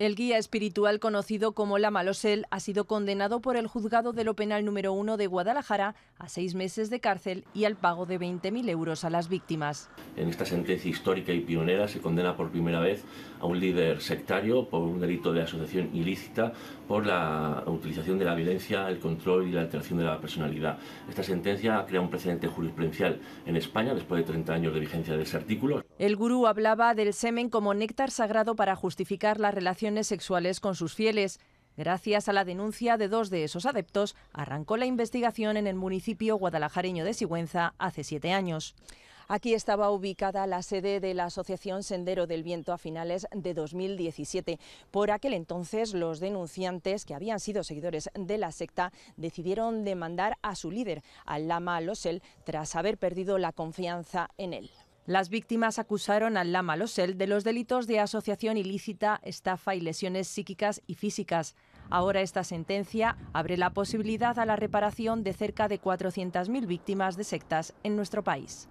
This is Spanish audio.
El guía espiritual conocido como La Losel ha sido condenado por el juzgado de lo penal número 1 de Guadalajara a seis meses de cárcel y al pago de 20.000 euros a las víctimas. En esta sentencia histórica y pionera se condena por primera vez a un líder sectario por un delito de asociación ilícita por la utilización de la violencia, el control y la alteración de la personalidad. Esta sentencia crea un precedente jurisprudencial en España después de 30 años de vigencia de ese artículo. El gurú hablaba del semen como néctar sagrado para justificar la relación sexuales con sus fieles. Gracias a la denuncia de dos de esos adeptos, arrancó la investigación en el municipio guadalajareño de Sigüenza hace siete años. Aquí estaba ubicada la sede de la Asociación Sendero del Viento a finales de 2017. Por aquel entonces, los denunciantes, que habían sido seguidores de la secta, decidieron demandar a su líder, al lama Losel, tras haber perdido la confianza en él. Las víctimas acusaron al Lama Losel de los delitos de asociación ilícita, estafa y lesiones psíquicas y físicas. Ahora esta sentencia abre la posibilidad a la reparación de cerca de 400.000 víctimas de sectas en nuestro país.